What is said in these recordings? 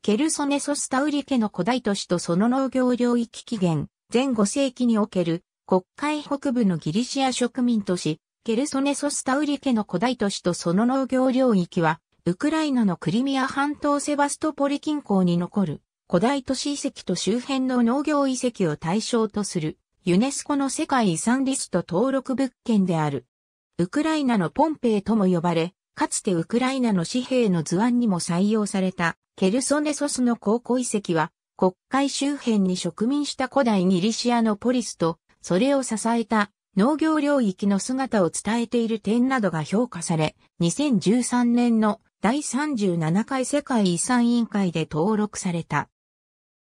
ケルソネソスタウリ家の古代都市とその農業領域起源、前5世紀における国会北部のギリシア植民都市、ケルソネソスタウリ家の古代都市とその農業領域は、ウクライナのクリミア半島セバストポリ近郊に残る古代都市遺跡と周辺の農業遺跡を対象とするユネスコの世界遺産リスト登録物件である。ウクライナのポンペイとも呼ばれ、かつてウクライナの紙幣の図案にも採用された、ケルソネソスの考古遺跡は、国会周辺に植民した古代ギリシアのポリスと、それを支えた農業領域の姿を伝えている点などが評価され、2013年の第37回世界遺産委員会で登録された。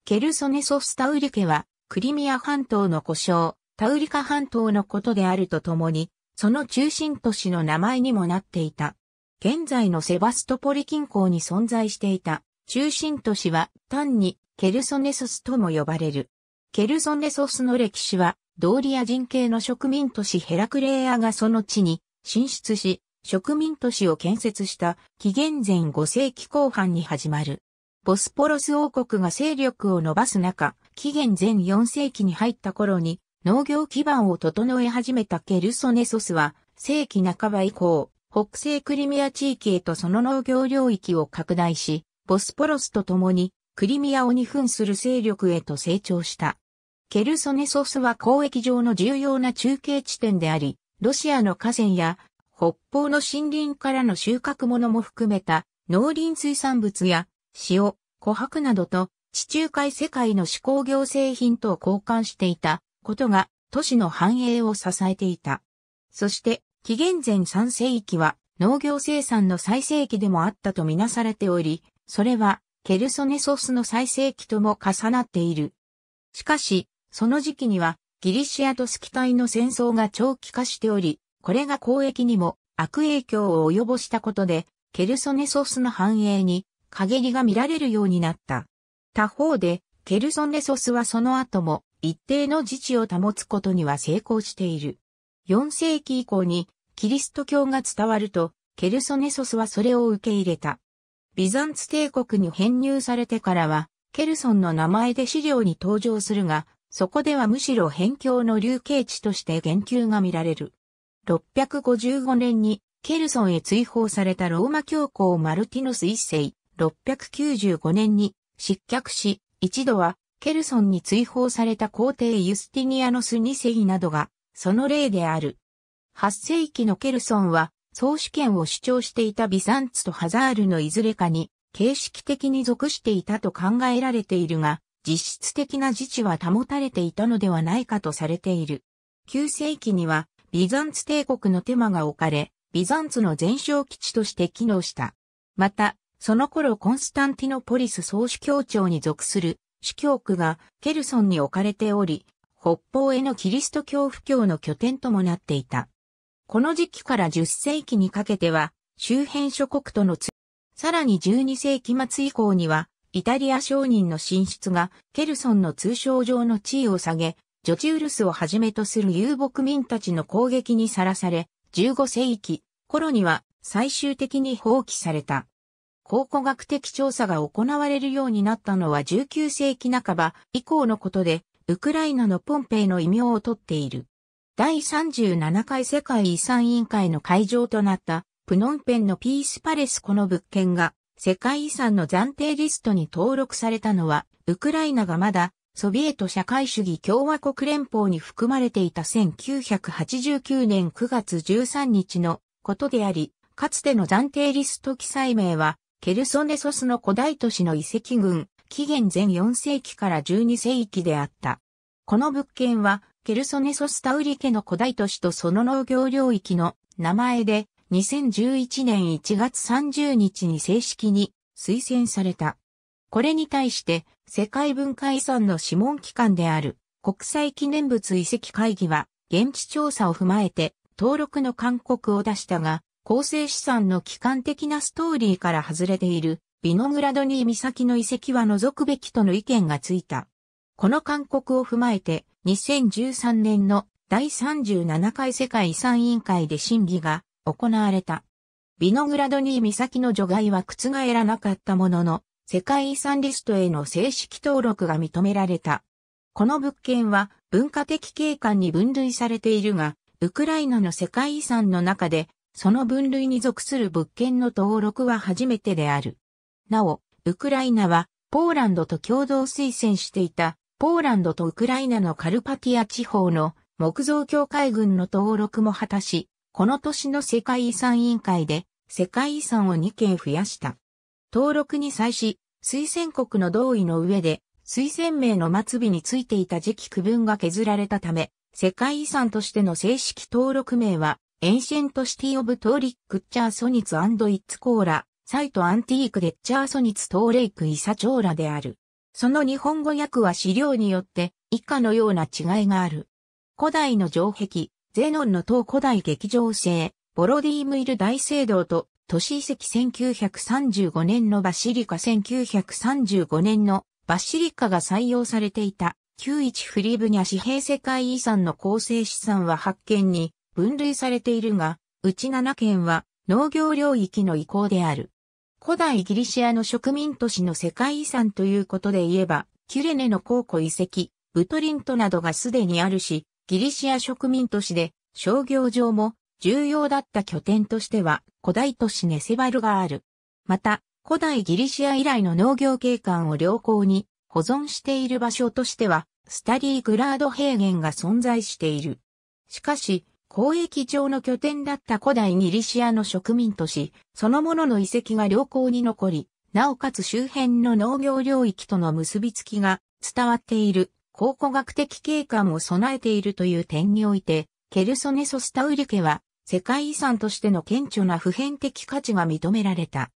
ケルソネソスタウリ家は、クリミア半島の故障、タウリカ半島のことであるとともに、その中心都市の名前にもなっていた。現在のセバストポリ近郊に存在していた中心都市は単にケルソネソスとも呼ばれる。ケルソネソスの歴史はドーリア人系の植民都市ヘラクレイアがその地に進出し、植民都市を建設した紀元前5世紀後半に始まる。ボスポロス王国が勢力を伸ばす中、紀元前4世紀に入った頃に農業基盤を整え始めたケルソネソスは、世紀半ば以降、北西クリミア地域へとその農業領域を拡大し、ボスポロスと共にクリミアを二分する勢力へと成長した。ケルソネソスは交易上の重要な中継地点であり、ロシアの河川や北方の森林からの収穫物も含めた農林水産物や塩、琥珀などと地中海世界の手工業製品と交換していたことが都市の繁栄を支えていた。そして紀元前3世紀は農業生産の最盛期でもあったとみなされており、それはケルソネソスの最盛期とも重なっている。しかし、その時期にはギリシアとスキタイの戦争が長期化しており、これが交易にも悪影響を及ぼしたことで、ケルソネソスの繁栄に陰りが見られるようになった。他方で、ケルソネソスはその後も一定の自治を保つことには成功している。4世紀以降にキリスト教が伝わると、ケルソネソスはそれを受け入れた。ビザンツ帝国に編入されてからは、ケルソンの名前で資料に登場するが、そこではむしろ辺境の流刑地として言及が見られる。655年にケルソンへ追放されたローマ教皇マルティノス一世、695年に失脚し、一度はケルソンに追放された皇帝ユスティニアノス二世などがその例である。8世紀のケルソンは、総主権を主張していたビザンツとハザールのいずれかに、形式的に属していたと考えられているが、実質的な自治は保たれていたのではないかとされている。9世紀には、ビザンツ帝国の手間が置かれ、ビザンツの前哨基地として機能した。また、その頃コンスタンティノポリス総主教庁に属する主教区がケルソンに置かれており、北方へのキリスト教布教の拠点ともなっていた。この時期から10世紀にかけては、周辺諸国とのさらに12世紀末以降には、イタリア商人の進出が、ケルソンの通商上の地位を下げ、ジョチウルスをはじめとする遊牧民たちの攻撃にさらされ、15世紀頃には最終的に放棄された。考古学的調査が行われるようになったのは19世紀半ば以降のことで、ウクライナのポンペイの異名を取っている。第37回世界遺産委員会の会場となったプノンペンのピースパレスこの物件が世界遺産の暫定リストに登録されたのはウクライナがまだソビエト社会主義共和国連邦に含まれていた1989年9月13日のことであり、かつての暫定リスト記載名は、ケルソネソスの古代都市の遺跡群、紀元前4世紀から12世紀であった。この物件は、ケルソネソスタウリ家の古代都市とその農業領域の名前で、2011年1月30日に正式に推薦された。これに対して、世界文化遺産の諮問機関である国際記念物遺跡会議は、現地調査を踏まえて登録の勧告を出したが、構成資産の機関的なストーリーから外れている、ビノグラドニー岬の遺跡は除くべきとの意見がついた。この勧告を踏まえて、2013年の第37回世界遺産委員会で審議が行われた。ビノグラドニー岬の除外は覆らなかったものの、世界遺産リストへの正式登録が認められた。この物件は文化的景観に分類されているが、ウクライナの世界遺産の中で、その分類に属する物件の登録は初めてである。なお、ウクライナは、ポーランドと共同推薦していたポーランドとウクライナのカルパティア地方の木造協会群の登録も果たし、この年の世界遺産委員会で世界遺産を2件増やした。登録に際し、推薦国の同意の上で、推薦名の末尾についていた時期区分が削られたため、世界遺産としての正式登録名は、エンシェントシティオブトーリックチャーソニツイッツコーラ、サイトアンティークデッチャーソニツトーレイクイサチョーラである。その日本語訳は資料によって以下のような違いがある。古代の城壁、ゼノンの東古代劇場制、ボロディームイル大聖堂と都市遺跡1935年のバシリカ1935年のバシリカが採用されていた旧一フリブニャ紙幣世界遺産の構成資産は8件に分類されているが、うち7件は農業領域の移行である。古代ギリシアの植民都市の世界遺産ということで言えば、キュレネの考古遺跡、ブトリントなどがすでにあるし、ギリシア植民都市で商業上も重要だった拠点としては古代都市ネセバルがある。また、古代ギリシア以来の農業景観を良好に保存している場所としては、スタリーグラード平原が存在している。しかし、交易上の拠点だった古代ギリシアの植民都市、そのものの遺跡が良好に残り、なおかつ周辺の農業領域との結びつきが伝わっている考古学的景観を備えているという点において、ケルソネソスタウリ家は世界遺産としての顕著な普遍的価値が認められた。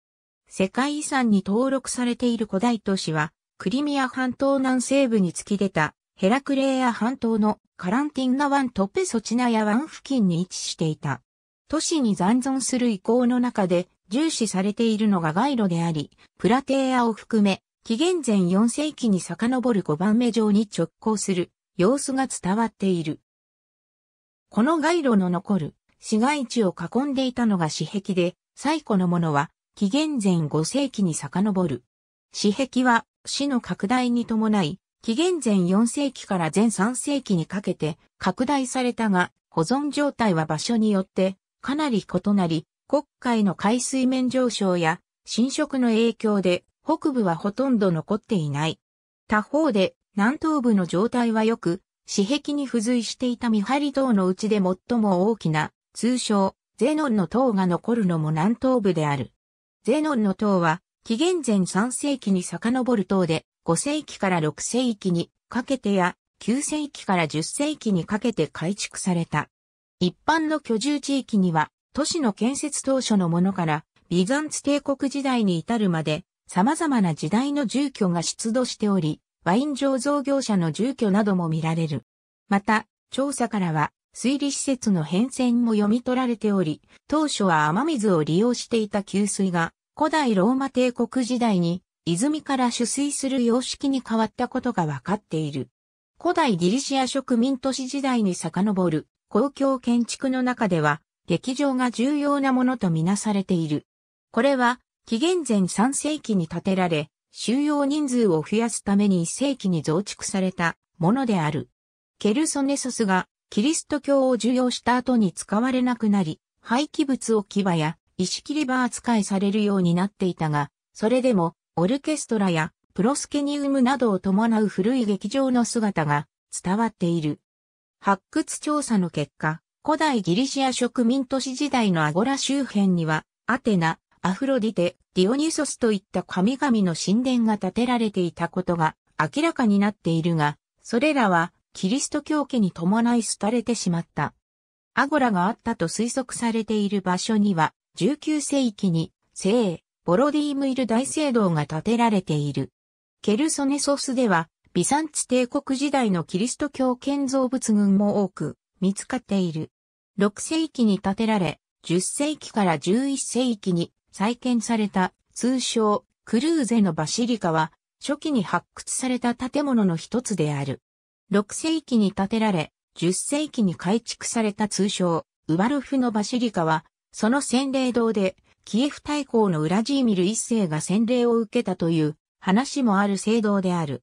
世界遺産に登録されている古代都市は、クリミア半島南西部に突き出たヘラクレーア半島のカランティンナ湾トペソチナヤ湾付近に位置していた。都市に残存する遺構の中で重視されているのが街路であり、プラテーアを含め、紀元前4世紀に遡る5番目上に直行する様子が伝わっている。この街路の残る市街地を囲んでいたのが市壁で、最古のものは紀元前5世紀に遡る。市壁は市の拡大に伴い、紀元前4世紀から前3世紀にかけて拡大されたが、保存状態は場所によってかなり異なり、国海の海水面上昇や侵食の影響で北部はほとんど残っていない。他方で南東部の状態は良く、死壁に付随していた見張り塔のうちで最も大きな、通称、ゼノンの塔が残るのも南東部である。ゼノンの塔は、紀元前3世紀に遡る塔で、5世紀から6世紀にかけてや9世紀から10世紀にかけて改築された。一般の居住地域には都市の建設当初のものからビザンツ帝国時代に至るまで様々な時代の住居が出土しており、ワイン醸造業者の住居なども見られる。また、調査からは水利施設の変遷も読み取られており、当初は雨水を利用していた給水が古代ローマ帝国時代に泉から取水する様式に変わったことがわかっている。古代ギリシア植民都市時代に遡る公共建築の中では、劇場が重要なものとみなされている。これは、紀元前3世紀に建てられ、収容人数を増やすために1世紀に増築されたものである。ケルソネソスがキリスト教を受容した後に使われなくなり、廃棄物置き場や石切り場扱いされるようになっていたが、それでもオルケストラやプロスケニウムなどを伴う古い劇場の姿が伝わっている。発掘調査の結果、古代ギリシア植民都市時代のアゴラ周辺には、アテナ、アフロディテ、ディオニソスといった神々の神殿が建てられていたことが明らかになっているが、それらはキリスト教家に伴い廃れてしまった。アゴラがあったと推測されている場所には、19世紀に、聖、ボロディームイル大聖堂が建てられている。ケルソネソスでは、ビサンチ帝国時代のキリスト教建造物群も多く見つかっている。6世紀に建てられ、10世紀から11世紀に再建された通称クルーゼのバシリカは初期に発掘された建物の一つである。6世紀に建てられ、10世紀に改築された通称ウバルフのバシリカはその洗礼堂でキエフ大公のウラジーミル一世が洗礼を受けたという話もある聖堂である。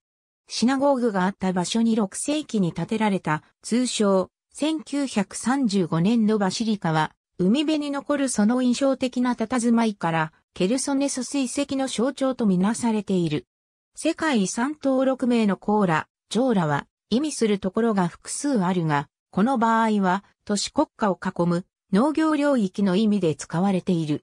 シナゴーグがあった場所に6世紀に建てられた通称1935年のバシリカは海辺に残るその印象的な佇まいからケルソネス水石の象徴とみなされている。世界遺産登録名のコーラ、ジョーラは意味するところが複数あるが、この場合は都市国家を囲む農業領域の意味で使われている。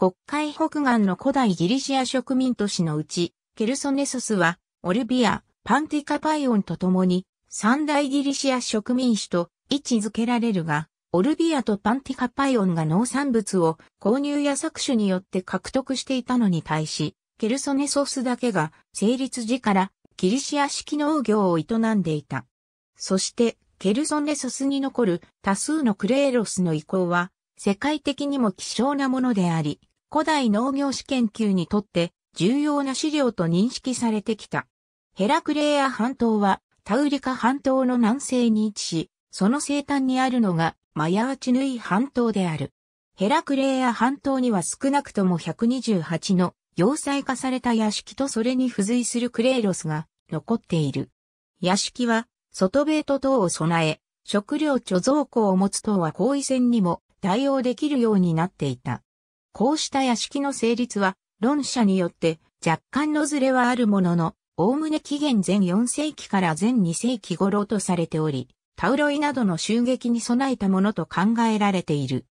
国会北岸の古代ギリシア植民都市のうち、ケルソネソスは、オルビア、パンティカパイオンと共に、三大ギリシア植民地と位置づけられるが、オルビアとパンティカパイオンが農産物を購入や搾取によって獲得していたのに対し、ケルソネソスだけが成立時からギリシア式農業を営んでいた。そして、ケルソネソスに残る多数のクレーロスの遺構は、世界的にも希少なものであり、古代農業史研究にとって重要な資料と認識されてきた。ヘラクレーア半島はタウリカ半島の南西に位置し、その西端にあるのがマヤーチヌイ半島である。ヘラクレーア半島には少なくとも128の要塞化された屋敷とそれに付随するクレイロスが残っている。屋敷は外ベート等を備え、食料貯蔵庫を持つ等は後遺線にも対応できるようになっていた。こうした屋敷の成立は、論者によって若干のずれはあるものの、おおむね紀元前4世紀から前2世紀頃とされており、タウロイなどの襲撃に備えたものと考えられている。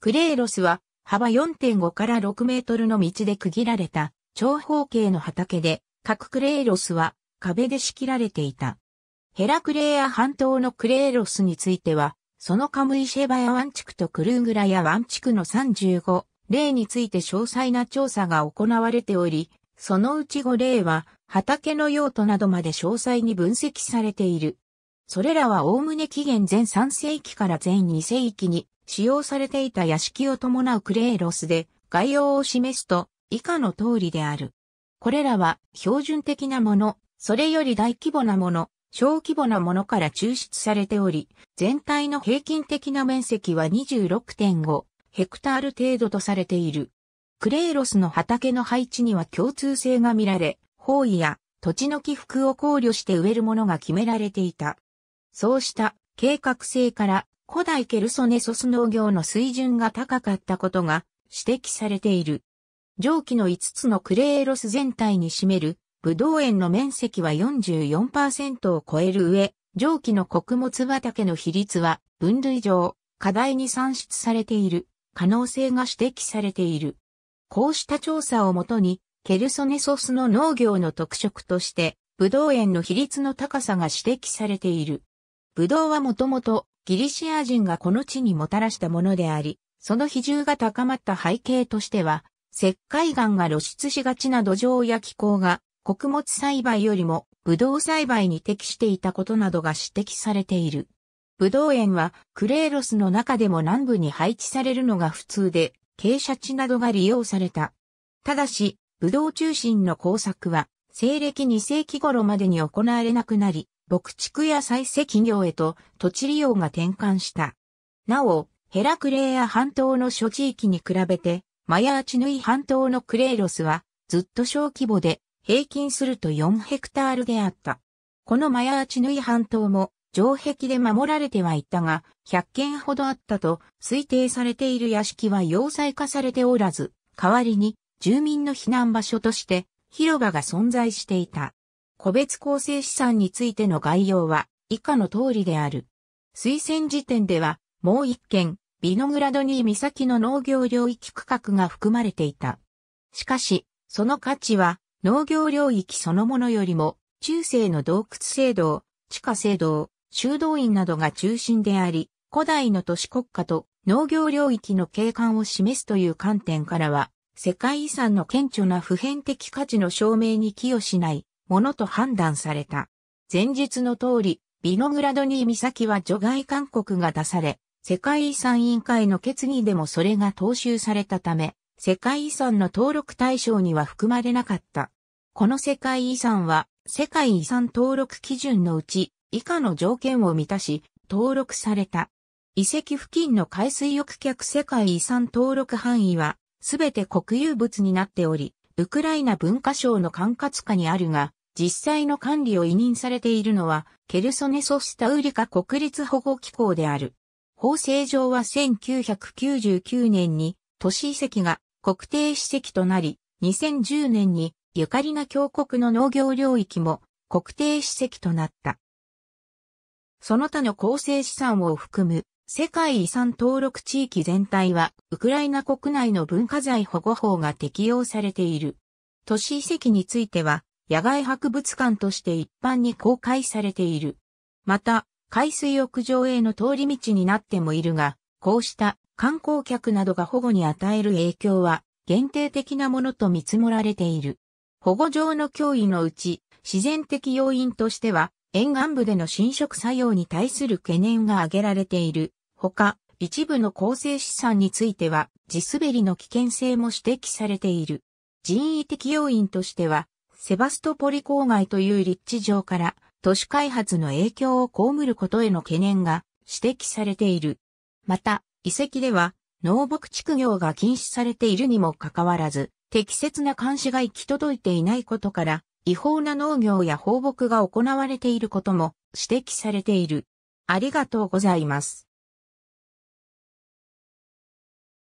クレーロスは幅4.5から6メートルの道で区切られた長方形の畑で、各クレーロスは壁で仕切られていた。ヘラクレーア半島のクレーロスについては、そのカムイシェバヤン地区とクルーグラヤン地区の35例について詳細な調査が行われており、そのうち5例は畑の用途などまで詳細に分析されている。それらは概ね紀元前3世紀から前2世紀に使用されていた屋敷を伴うクレーロスで概要を示すと以下の通りである。これらは標準的なもの、それより大規模なもの、小規模なものから抽出されており、全体の平均的な面積は26.5ヘクタール程度とされている。クレイロスの畑の配置には共通性が見られ、方位や土地の起伏を考慮して植えるものが決められていた。そうした計画性から古代ケルソネソス農業の水準が高かったことが指摘されている。上記の5つのクレーロス全体に占めるブドウ園の面積は44%を超える上、上記の穀物畑の比率は分類上課題に算出されている。可能性が指摘されている。こうした調査をもとに、ケルソネソスの農業の特色として、ブドウ園の比率の高さが指摘されている。ブドウはもともとギリシア人がこの地にもたらしたものであり、その比重が高まった背景としては、石灰岩が露出しがちな土壌や気候が穀物栽培よりもブドウ栽培に適していたことなどが指摘されている。ぶどう園はクレーロスの中でも南部に配置されるのが普通で、傾斜地などが利用された。ただし、ブドウ中心の工作は、西暦2世紀頃までに行われなくなり、牧畜や採石業へと土地利用が転換した。なお、ヘラクレーア半島の諸地域に比べて、マヤーチヌイ半島のクレーロスは、ずっと小規模で、平均すると4ヘクタールであった。このマヤーチヌイ半島も、城壁で守られてはいたが、100件ほどあったと推定されている屋敷は要塞化されておらず、代わりに住民の避難場所として広場が存在していた。個別構成資産についての概要は以下の通りである。推薦時点ではもう一件、ビノグラドニー岬の農業領域区画が含まれていた。しかし、その価値は農業領域そのものよりも中世の洞窟制度、地下制度、修道院などが中心であり、古代の都市国家と農業領域の景観を示すという観点からは、世界遺産の顕著な普遍的価値の証明に寄与しないものと判断された。前述の通り、ビノグラドニー岬は除外勧告が出され、世界遺産委員会の決議でもそれが踏襲されたため、世界遺産の登録対象には含まれなかった。この世界遺産は世界遺産登録基準のうち以下の条件を満たし、登録された。遺跡付近の海水浴客世界遺産登録範囲は、すべて国有物になっており、ウクライナ文化省の管轄下にあるが、実際の管理を委任されているのは、ケルソネソスタウリカ国立保護機構である。法制上は1999年に都市遺跡が国定史跡となり、2010年にゆかりな峡谷の農業領域も国定史跡となった。その他の構成資産を含む世界遺産登録地域全体はウクライナ国内の文化財保護法が適用されている。都市遺跡については野外博物館として一般に公開されている。また、海水浴場への通り道になってもいるが、こうした観光客などが保護に与える影響は限定的なものと見積もられている。保護上の脅威のうち、自然的要因としては、沿岸部での侵食作用に対する懸念が挙げられている。ほか、一部の構成資産については、地滑りの危険性も指摘されている。人為的要因としては、セバストポリ郊外という立地上から、都市開発の影響を被ることへの懸念が指摘されている。また、遺跡では、農牧畜業が禁止されているにもかかわらず、適切な監視が行き届いていないことから、違法な農業や放牧が行われていることも指摘されている。ありがとうございます。